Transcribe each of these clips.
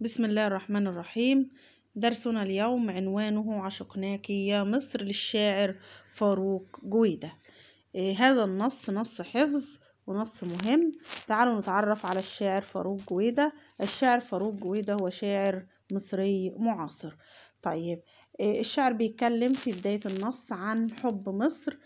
بسم الله الرحمن الرحيم درسنا اليوم عنوانه عشقناك يا مصر للشاعر فاروق جويدة إيه هذا النص نص حفظ ونص مهم تعالوا نتعرف على الشاعر فاروق جويدة الشاعر فاروق جويدة هو شاعر مصري معاصر طيب إيه الشاعر بيتكلم في بداية النص عن حب مصر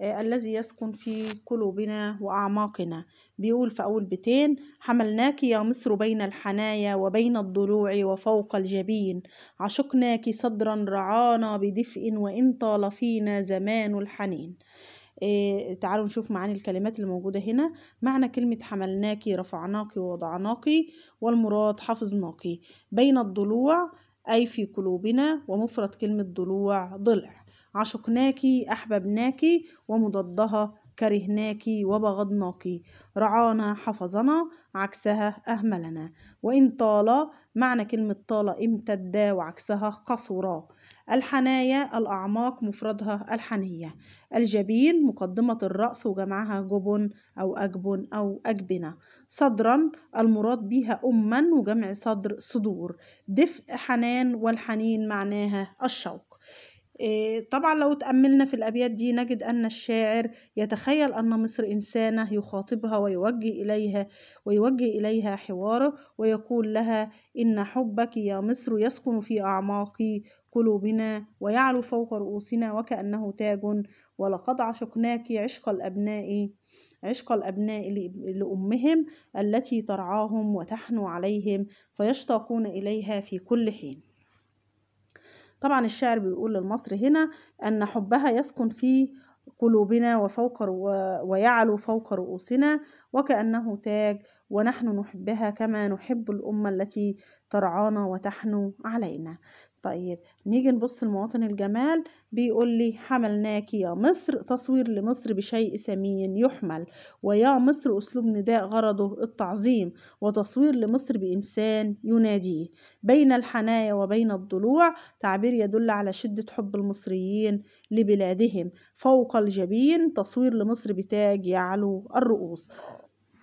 آه، الذي يسكن في قلوبنا وأعماقنا بيقول في أول بيتين حملناك يا مصر بين الحنايا وبين الضلوع وفوق الجبين عشقناك صدرا رعانا بدفء وإن طال فينا زمان الحنين إيه تعالوا نشوف معاني الكلمات اللي موجودة هنا معنى كلمة حملناك رفعناك ووضعناك والمراد حفظناك بين الضلوع أي في قلوبنا ومفرد كلمة ضلوع ضلع عشقناك أحببناك ومضدها كرهناك وبغضناك رعانا حفظنا عكسها أهملنا وإن طال معنى كلمة طال امتد وعكسها قصرا الحنايا الأعماق مفردها الحنية الجبين مقدمة الرأس وجمعها جبن أو أجبن أو أجبنة صدرا المراد بها أما وجمع صدر صدور دفء حنان والحنين معناها الشوق آه، طبعا لو تأملنا في الأبيات دي نجد أن الشاعر يتخيل أن مصر إنسانة يخاطبها ويوجه إليها ويوجه إليها حواره ويقول لها إن حبك يا مصر يسكن في أعماق قلوبنا ويعلو فوق رؤوسنا وكأنه تاج ولقد عشقناك عشق الأبناء عشق الأبناء لأمهم التي ترعاهم وتحنو عليهم فيشتاقون إليها في كل حين طبعا الشعر بيقول للمصري هنا أن حبها يسكن في قلوبنا وفوق ويعلو فوق رؤوسنا وكأنه تاج ونحن نحبها كما نحب الأمة التي ترعانا وتحنو علينا طيب نيجي نبص لمواطن الجمال بيقول لي حملناك يا مصر تصوير لمصر بشيء سمين يحمل ويا مصر أسلوب نداء غرضه التعظيم وتصوير لمصر بإنسان يناديه بين الحنايا وبين الضلوع تعبير يدل على شدة حب المصريين لبلادهم فوق الجبين تصوير لمصر بتاج يعلو الرؤوس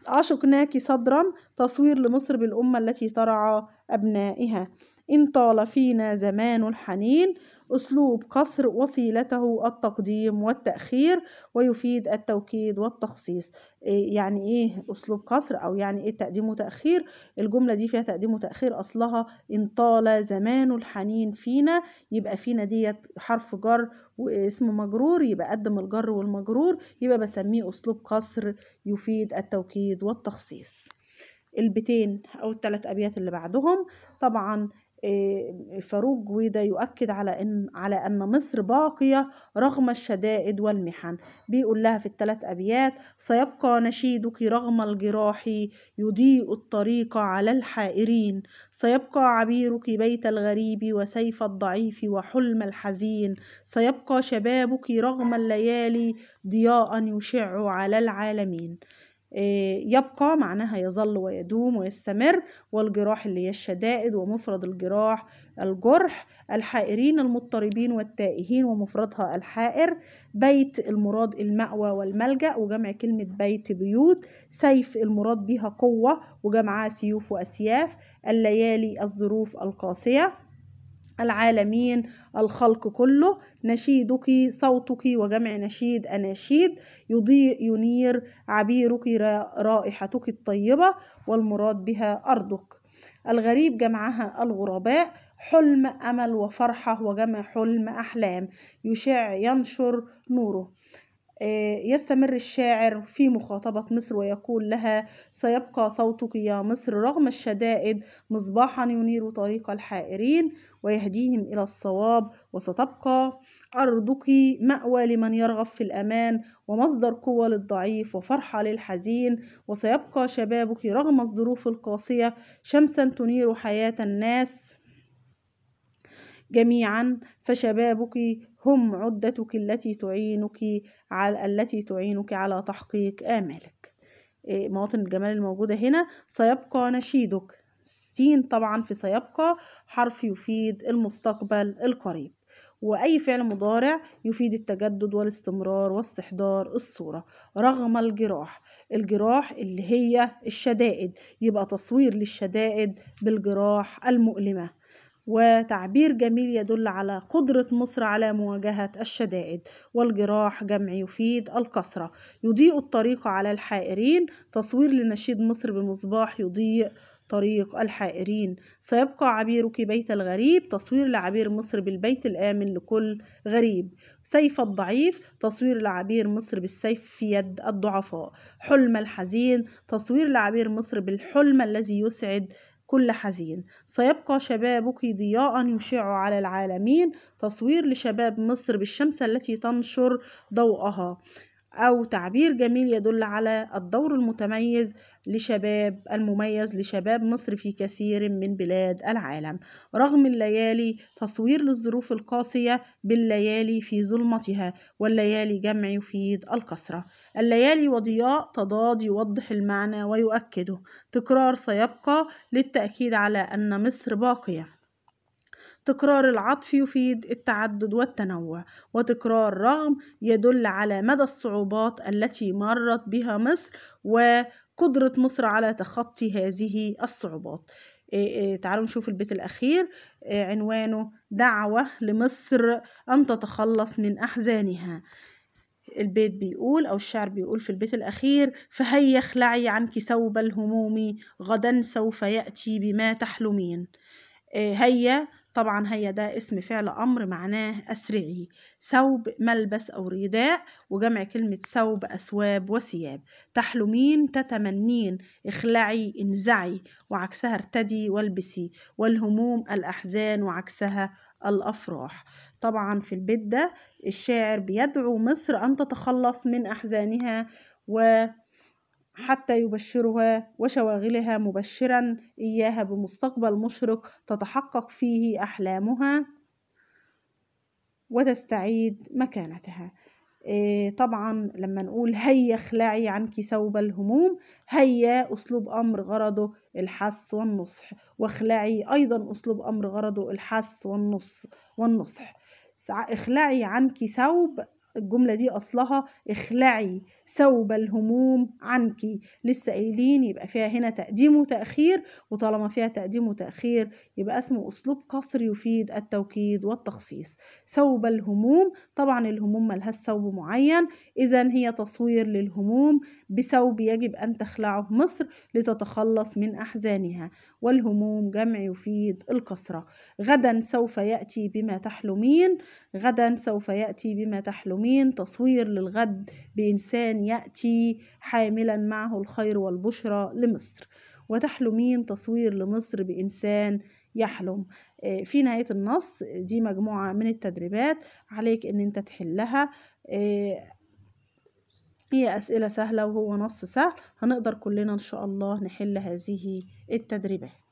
أشقناك صدرا تصوير لمصر بالأمة التي ترعى أبنائها إن طال فينا زمان الحنين أسلوب قصر وسيلته التقديم والتأخير ويفيد التوكيد والتخصيص إيه، يعني إيه أسلوب قصر أو يعني إيه تقديم وتأخير الجملة دي فيها تقديم وتأخير أصلها إن طال زمان الحنين فينا يبقى فينا ديت حرف جر واسم مجرور يبقى قدم الجر والمجرور يبقى بسميه أسلوب قصر يفيد التوكيد والتخصيص البيتين أو الثلاث أبيات اللي بعدهم طبعا آه، فاروق جويدة يؤكد على أن على أن مصر باقية رغم الشدائد والمحن بيقول لها في الثلاث أبيات سيبقى نشيدك رغم الجراح يضيء الطريق على الحائرين سيبقى عبيرك بيت الغريب وسيف الضعيف وحلم الحزين سيبقى شبابك رغم الليالي ضياء يشع على العالمين آه، يبقى معناها يظل ويدوم ويستمر والجراح اللي هي الشدائد ومفرد الجراح الجرح الحائرين المضطربين والتائهين ومفردها الحائر بيت المراد المأوى والملجأ وجمع كلمة بيت بيوت سيف المراد بها قوة وجمعها سيوف وأسياف الليالي الظروف القاسية العالمين الخلق كله نشيدك صوتك وجمع نشيد أناشيد يضيء ينير عبيرك رائحتك الطيبة والمراد بها أرضك الغريب جمعها الغرباء حلم أمل وفرحة وجمع حلم أحلام يشع ينشر نوره آه، يستمر الشاعر في مخاطبة مصر ويقول لها سيبقى صوتك يا مصر رغم الشدائد مصباحا ينير طريق الحائرين ويهديهم إلى الصواب وستبقى أرضك مأوى لمن يرغب في الأمان ومصدر قوة للضعيف وفرحة للحزين وسيبقى شبابك رغم الظروف القاسية شمسا تنير حياة الناس جميعا فشبابك هم عدتك التي تعينك على التي تعينك على تحقيق آمالك إيه، مواطن الجمال الموجودة هنا سيبقى نشيدك سين طبعا في سيبقى حرف يفيد المستقبل القريب وأي فعل مضارع يفيد التجدد والاستمرار واستحضار الصورة رغم الجراح الجراح اللي هي الشدائد يبقى تصوير للشدائد بالجراح المؤلمة وتعبير جميل يدل على قدرة مصر على مواجهة الشدائد والجراح جمع يفيد الكسرة يضيء الطريق على الحائرين تصوير لنشيد مصر بمصباح يضيء طريق الحائرين سيبقى عبيرك بيت الغريب تصوير لعبير مصر بالبيت الآمن لكل غريب سيف الضعيف تصوير لعبير مصر بالسيف في يد الضعفاء حلم الحزين تصوير لعبير مصر بالحلم الذي يسعد كل حزين سيبقى شبابك ضياء يشع على العالمين تصوير لشباب مصر بالشمس التي تنشر ضوءها أو تعبير جميل يدل على الدور المتميز لشباب المميز لشباب مصر في كثير من بلاد العالم رغم الليالي تصوير للظروف القاسية بالليالي في ظلمتها والليالي جمع يفيد الكسرة الليالي وضياء تضاد يوضح المعنى ويؤكده تكرار سيبقى للتأكيد على أن مصر باقية تكرار العطف يفيد التعدد والتنوع وتكرار رغم يدل على مدى الصعوبات التي مرت بها مصر وقدرة مصر على تخطي هذه الصعوبات إيه، إيه، تعالوا نشوف البيت الأخير إيه، عنوانه دعوة لمصر أن تتخلص من أحزانها البيت بيقول أو الشعر بيقول في البيت الأخير فهيا اخلعي عنك ثوب الهموم غدا سوف يأتي بما تحلمين هيا طبعا هيا ده اسم فعل أمر معناه أسرعي ثوب ملبس أو رداء وجمع كلمة ثوب أثواب وثياب تحلمين تتمنين اخلعي انزعي وعكسها ارتدي والبسي والهموم الأحزان وعكسها الأفراح طبعا في البيت ده الشاعر بيدعو مصر أن تتخلص من أحزانها و حتى يبشرها وشواغلها مبشرا إياها بمستقبل مشرق تتحقق فيه أحلامها وتستعيد مكانتها إيه، طبعا لما نقول هيا اخلعي عنك ثوب الهموم هيا أسلوب أمر غرضه الحث والنصح واخلعي أيضا أسلوب أمر غرضه الحث والنص والنصح اخلعي عنك ثوب الجملة دي أصلها اخلعي ثوب الهموم عنك لسه قايلين يبقى فيها هنا تقديم وتأخير وطالما فيها تقديم وتأخير يبقى اسمه أسلوب قصر يفيد التوكيد والتخصيص ثوب الهموم طبعا الهموم لها ثوب معين إذا هي تصوير للهموم بثوب يجب أن تخلعه مصر لتتخلص من أحزانها والهموم جمع يفيد القصرة غدا سوف يأتي بما تحلمين غدا سوف يأتي بما تحلمين يومين تصوير للغد بإنسان يأتي حاملا معه الخير والبشرى لمصر وتحلمين تصوير لمصر بإنسان يحلم آه، في نهاية النص دي مجموعة من التدريبات عليك ان انت تحلها آه، هي أسئلة سهلة وهو نص سهل هنقدر كلنا إن شاء الله نحل هذه التدريبات